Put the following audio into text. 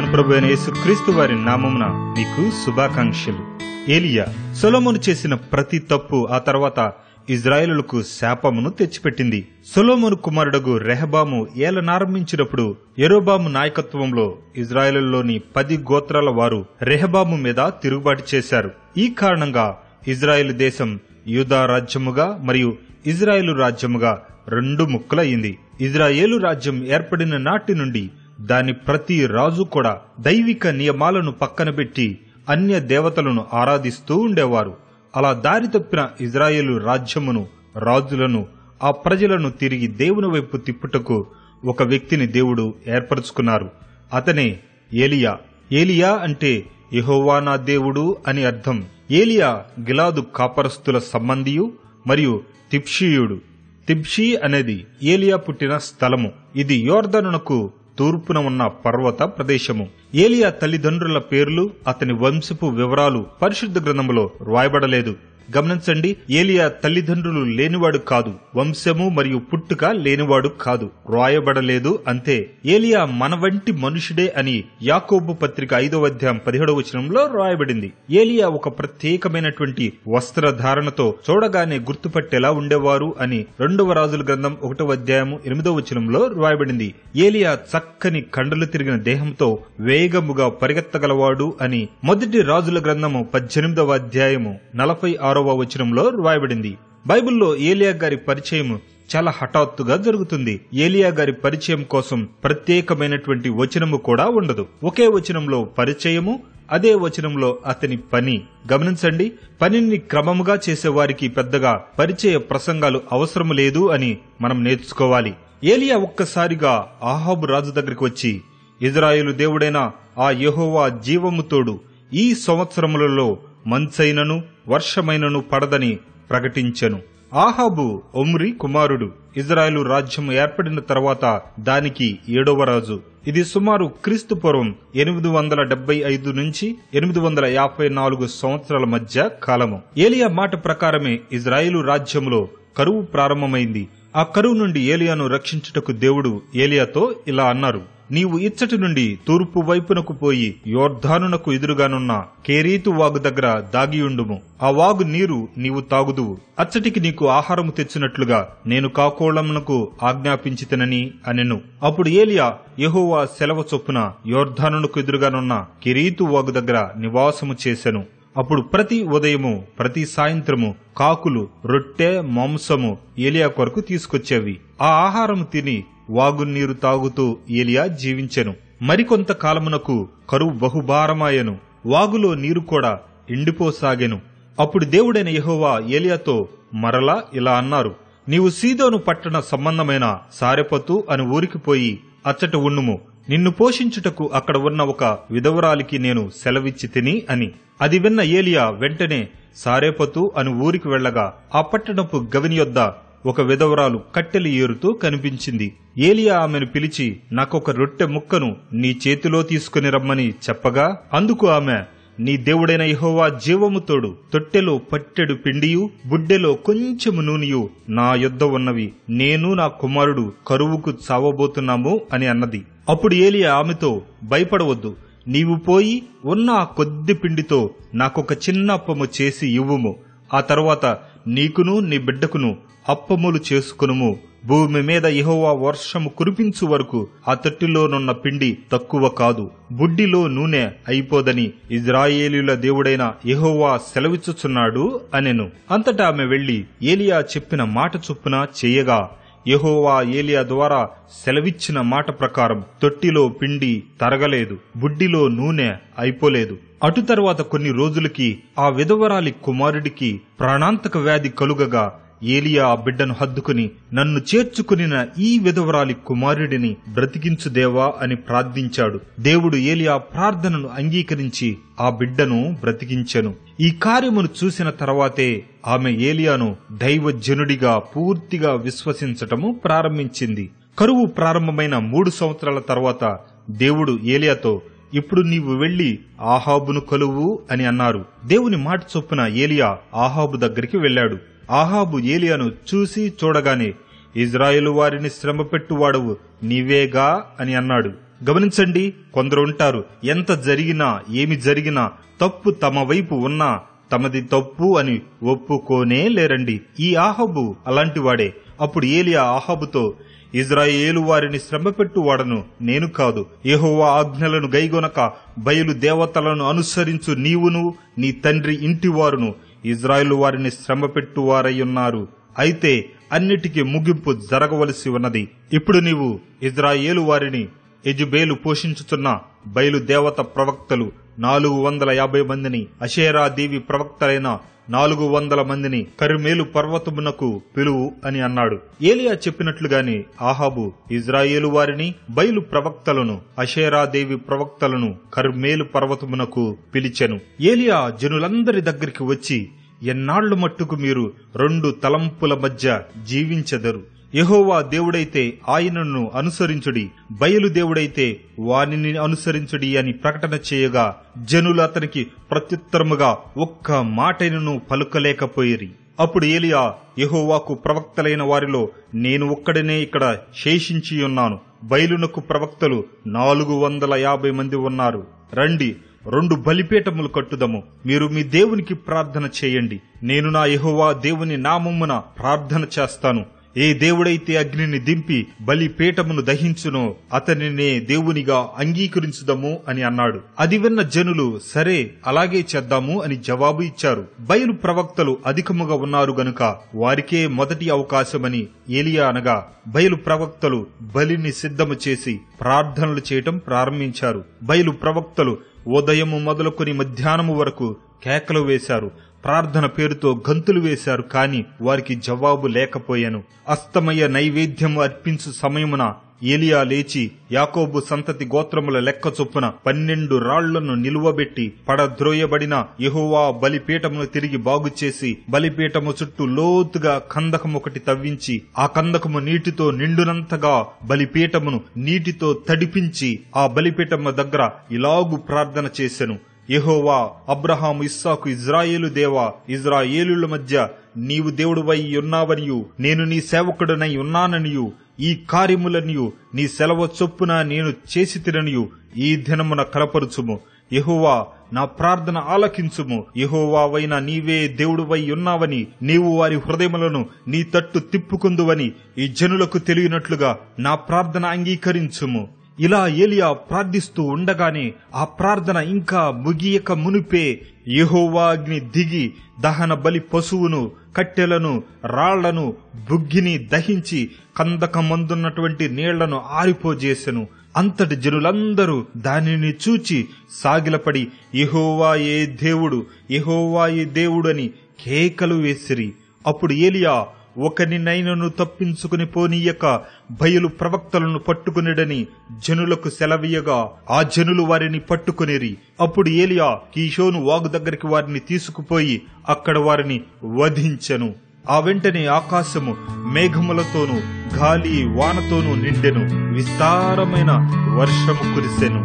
మన ప్రభు అయిన యేసుక్రీస్తు వారి నామమున మీకు శుభాకాంక్షలు ఏలియా సొలోమును చేసిన ప్రతి తప్పు ఆ తర్వాత ఇజ్రాయేలులకు శాపమును తెచ్చిపెట్టింది సొలోమును కుమారుడగు రెహబాము ఏలనారంభించినప్పుడు ఎరోబాము నాయకత్వంలో ఇజ్రాయేలులోని పది గోత్రాల వారు రెహబాము మీద తిరుగుబాటు చేశారు ఈ కారణంగా ఇజ్రాయేల్ దేశం యూదా రాజ్యముగా మరియు ఇజ్రాయేలు రాజ్యముగా రెండు ముక్కలయ్యింది ఇజ్రాయేలు రాజ్యం ఏర్పడిన నాటి నుండి దాని ప్రతి రాజు కూడా దైవిక నియమాలను పక్కనబెట్టి అన్య దేవతలను ఆరాధిస్తూ ఉండేవారు అలా దారి తప్పిన ఇజ్రాయేలు రాజ్యమును రాజులను ఆ ప్రజలను తిరిగి దేవుని వైపు తిప్పుటకు ఒక వ్యక్తిని దేవుడు ఏర్పరచుకున్నారు అతనే ఏలియా ఏలియా అంటే యహోవానా దేవుడు అని అర్థం ఏలియా గిలాదు కాపరస్తుల సంబంధియు మరియు తిప్షీయుడు తిప్షీ అనేది ఏలియా పుట్టిన స్థలము ఇది యోర్ధనునకు తూర్పున ఉన్న పర్వత ప్రదేశము ఏలియా తల్లిదండ్రుల పేర్లు అతని వంశపు వివరాలు పరిశుద్ధ గ్రంథములో రాయబడలేదు గమనించండి ఏలియా తల్లిదండ్రులు లేనివాడు కాదు వంశము మరియు పుట్టుక లేనివాడు కాదు రాయబడలేదు అంతే ఏలియా మన వంటి మనుషుడే అని యాకోబు పత్రిక ఐదవ అధ్యాయం పదిహేడవ వచనంలో రాయబడింది ఏలియా ఒక ప్రత్యేకమైనటువంటి వస్త్రధారణతో చూడగానే గుర్తుపట్టేలా ఉండేవారు అని రెండవ రాజుల గ్రంథం ఒకటవ అధ్యాయము ఎనిమిదవ వచనంలో రాయబడింది ఏలియా చక్కని కండలు తిరిగిన దేహంతో వేగముగా పరిగెత్తగలవాడు అని మొదటి రాజుల గ్రంథము పద్దెనిమిదవ అధ్యాయము నలభై ఆరో పదహారవ వచనంలో రాయబడింది బైబిల్లో ఏలియా గారి పరిచయం చాలా హఠాత్తుగా జరుగుతుంది ఏలియా గారి పరిచయం కోసం ప్రత్యేకమైనటువంటి వచనము కూడా ఉండదు ఒకే వచనంలో పరిచయము అదే వచనంలో అతని పని గమనించండి పనిని క్రమముగా చేసేవారికి పెద్దగా పరిచయ ప్రసంగాలు అవసరం లేదు అని మనం నేర్చుకోవాలి ఏలియా ఒక్కసారిగా ఆహాబు రాజు దగ్గరికి వచ్చి ఇజ్రాయేలు దేవుడైన ఆ యహోవా జీవముతోడు ఈ సంవత్సరములలో మంచైనను వర్షమైనను పడదని ప్రకటించెను ఆహాబు ఒమ్రి కుమారుడు ఇజ్రాయెలు రాజ్యం ఏర్పడిన తర్వాత దానికి ఏడవ రాజు ఇది సుమారు క్రీస్తు పూర్వం ఎనిమిది వందల డెబ్బై ఐదు నుంచి ఎనిమిది వందల యాభై నాలుగు సంవత్సరాల మధ్య కాలము ఏలియా మాట ప్రకారమే ఇజ్రాయేలు రాజ్యంలో కరువు ప్రారంభమైంది ఆ కరువు నుండి ఏలియాను రక్షించుటకు దేవుడు ఏలియాతో ఇలా అన్నారు నీవు ఇచ్చటి నుండి తూర్పు వైపునకు పోయి యోర్ధానునకు ఎదురుగానున్న కేరీతు వాగు దగ్గర దాగియుండుము ఆ వాగు నీరు నీవు తాగుదువు అచ్చటికి నీకు ఆహారము తెచ్చినట్లుగా నేను కాకోళమునకు ఆజ్ఞాపించితనని అనెను అప్పుడు ఏలియా యహోవా సెలవు చొప్పున యోర్ధానునకు ఎదురుగానున్న కిరీతు వాగు దగ్గర నివాసము చేశను అప్పుడు ప్రతి ఉదయము ప్రతి సాయంత్రము కాకులు రొట్టె మాంసము ఏలియా కొరకు తీసుకొచ్చేవి ఆ ఆహారము తిని వాగున్నీరు తాగుతూ ఏలియా జీవించెను మరికొంత కాలమునకు కరువు బహుభారమాయను వాగులో నీరు కూడా ఎండిపోసాగెను అప్పుడు దేవుడైన యహోవా ఏలియాతో మరలా ఇలా అన్నారు నీవు సీదోను పట్టణ సంబంధమైన సారెపతు అని ఊరికి పోయి అచ్చట ఉన్నుము నిన్ను పోషించుటకు అక్కడ ఉన్న ఒక విధవరాలికి నేను సెలవిచ్చి తిని అని అది విన్న ఏలియా వెంటనే సారేపతు అని ఊరికి వెళ్లగా ఆ పట్టణపు గవిని యొద్ద ఒక విధవరాలు కట్టెలు ఏరుతూ కనిపించింది ఏలియా ఆమెను పిలిచి నాకొక రొట్టె ముక్కను నీ చేతిలో తీసుకుని రమ్మని చెప్పగా అందుకు ఆమె నీ దేవుడైన ఇహోవా జీవముతోడు తొట్టెలో పట్టెడు పిండియు బుడ్డెలో కొంచెము నూనెయు నా యుద్ధ ఉన్నవి నేను నా కుమారుడు కరువుకు చావబోతున్నాము అని అన్నది అప్పుడు ఏలియా ఆమెతో భయపడవద్దు నీవు పోయి ఉన్న ఆ కొద్ది పిండితో నాకొక చిన్న అప్పము చేసి ఇవ్వుము ఆ తర్వాత నీకును నీ బిడ్డకును అప్పములు చేసుకునుము భూమి మీద ఇహోవా వర్షము కురిపించు వరకు ఆ తట్టిలోనున్న పిండి తక్కువ కాదు బుడ్డిలో నూనె అయిపోదని ఇజ్రాయేలీల దేవుడైన ఇహోవా సెలవిచ్చుచున్నాడు అనెను అంతటా ఆమె వెళ్లి ఏలియా చెప్పిన మాట చొప్పున చేయగా యహోవా ఏలియా ద్వారా సెలవిచ్చిన మాట ప్రకారం తొట్టిలో పిండి తరగలేదు బుడ్డిలో నూనె అయిపోలేదు అటు తరువాత కొన్ని రోజులకి ఆ విధవరాలి కుమారుడికి ప్రాణాంతక వ్యాధి కలుగగా ఏలియా ఆ బిడ్డను హద్దుకుని నన్ను చేర్చుకునిన ఈ విధవరాలి కుమారుడిని బ్రతికించు దేవా అని ప్రార్థించాడు దేవుడు ఏలియా ప్రార్థనను అంగీకరించి ఆ బిడ్డను బ్రతికించెను ఈ కార్యమును చూసిన తర్వాతే ఆమె ఏలియాను దైవజనుడిగా పూర్తిగా విశ్వసించటము ప్రారంభించింది కరువు ప్రారంభమైన మూడు సంవత్సరాల తర్వాత దేవుడు ఏలియాతో ఇప్పుడు నీవు వెళ్లి ఆహాబును కలువు అని అన్నారు దేవుని మాట చొప్పున ఏలియా ఆహాబు దగ్గరికి వెళ్లాడు ఆహాబు ఏలియాను చూసి చూడగానే ఇజ్రాయేలు వారిని శ్రమ పెట్టువాడవు నీవేగా అని అన్నాడు గమనించండి కొందరు ఉంటారు ఎంత జరిగినా ఏమి జరిగినా తప్పు తమ వైపు ఉన్నా తమది తప్పు అని ఒప్పుకోనే లేరండి ఈ ఆహబు అలాంటివాడే అప్పుడు ఏలియా ఆహబుతో ఇజ్రాయేలు వారిని శ్రమపెట్టువాడను నేను కాదు ఏహోవా ఆజ్ఞలను గైగొనక బయలు దేవతలను అనుసరించు నీవును నీ తండ్రి ఇంటివారును ఇజ్రాయేలు వారిని శ్రమపెట్టువారయ్యున్నారు అయితే అన్నిటికీ ముగింపు జరగవలసి ఉన్నది ఇప్పుడు నీవు ఇజ్రాయేలు వారిని ఎజుబేలు పోషించుతున్న బయలు దేవత ప్రవక్తలు నాలుగు వందల యాభై మందిని అషేరా దేవి ప్రవక్తలైన నాలుగు వందల మందిని కర్మేలు పర్వతమునకు పిలువు అని అన్నాడు ఏలియా చెప్పినట్లుగానే ఆహాబు ఇజ్రాయేలు వారిని బయలు ప్రవక్తలను అషేరాదేవి ప్రవక్తలను కర్మేలు పర్వతమునకు పిలిచెను ఏలియా జనులందరి దగ్గరికి వచ్చి ఎన్నాళ్లు మట్టుకు మీరు రెండు తలంపుల మధ్య జీవించెదరు యహోవా దేవుడైతే ఆయనను అనుసరించుడి బయలు దేవుడైతే వానిని అనుసరించుడి అని ప్రకటన చేయగా జనులు అతనికి ప్రత్యుత్తరముగా ఒక్క మాటైనను పలుకలేకపోయిరి అప్పుడు ఏలియా యహోవాకు ప్రవక్తలైన వారిలో నేను ఒక్కడనే ఇక్కడ శేషించి ఉన్నాను బయలునకు ప్రవక్తలు నాలుగు వందల యాభై మంది ఉన్నారు రండి రెండు బలిపీఠములు కట్టుదము మీరు మీ దేవునికి ప్రార్థన చేయండి నేను నా యహోవా దేవుని నామమున ప్రార్థన చేస్తాను ఏ దేవుడైతే అగ్నిని దింపి బలిపీఠమును దహించునో అతనినే దేవునిగా అంగీకరించుదము అని అన్నాడు అది విన్న జనులు సరే అలాగే చేద్దాము అని జవాబు ఇచ్చారు బయలు ప్రవక్తలు అధికముగా ఉన్నారు గనుక వారికే మొదటి అవకాశమని ఏలియా అనగా బయలు ప్రవక్తలు బలిని సిద్ధము చేసి ప్రార్థనలు చేయటం ప్రారంభించారు బయలు ప్రవక్తలు ఉదయము మొదలుకొని మధ్యాహ్నము వరకు కేకలు వేశారు ప్రార్థన పేరుతో గంతులు వేశారు కాని వారికి జవాబు లేకపోయాను అస్తమయ నైవేద్యం అర్పించు సమయమున ఏలియా లేచి యాకోబు సంతతి గోత్రముల లెక్క చొప్పున పన్నెండు రాళ్లను నిలువబెట్టి పడద్రోయబడిన యహోవా బలిపీఠమును తిరిగి బాగుచేసి బలిపీఠము చుట్టూ లోతుగా ఒకటి తవ్వించి ఆ కందకము నీటితో నిండునంతగా బలిపీఠమును నీటితో తడిపించి ఆ బలిపీఠము దగ్గర ఇలాగు ప్రార్థన చేశాను యహోవా అబ్రహాం ఇస్సాకు ఇజ్రాయేలు దేవా ఇజ్రాయేలుల మధ్య నీవు దేవుడువై ఉన్నావనియు నేను నీ సేవకుడనై ఉన్నాననియు ఈ కార్యములనియు నీ సెలవు చొప్పున నేను చేసి తిననియు ఈ దినమున కలపరుచుము యహోవా నా ప్రార్థన ఆలకించుము వైన నీవే దేవుడువై ఉన్నావని నీవు వారి హృదయములను నీ తట్టు తిప్పుకుందువని ఈ జనులకు తెలియనట్లుగా నా ప్రార్థన అంగీకరించుము ఇలా ఏలియా ప్రార్థిస్తూ ఉండగానే ఆ ప్రార్థన ఇంకా ముగియక మునిపే యహోవాగ్ని దిగి దహన బలి పశువును కట్టెలను రాళ్లను బుగ్గిని దహించి కందకమందున్నటువంటి నీళ్లను ఆరిపోజేసెను అంతటి జనులందరూ దానిని చూచి సాగిలపడి ఏ దేవుడు ఎహోవా ఏ దేవుడని కేకలు వేసిరి అప్పుడు ఏలియా ఒకరినైనను తప్పించుకుని పోనీయక బయలు ప్రవక్తలను పట్టుకునేడని జనులకు సెలవీయగా ఆ జనులు వారిని పట్టుకునేరి అప్పుడు ఏలియా కీషోను వాగు దగ్గరికి వారిని తీసుకుపోయి అక్కడ వారిని వధించెను ఆ వెంటనే ఆకాశము మేఘములతోనూ గాలి వానతోనూ నిండెను విస్తారమైన వర్షము కురిసెను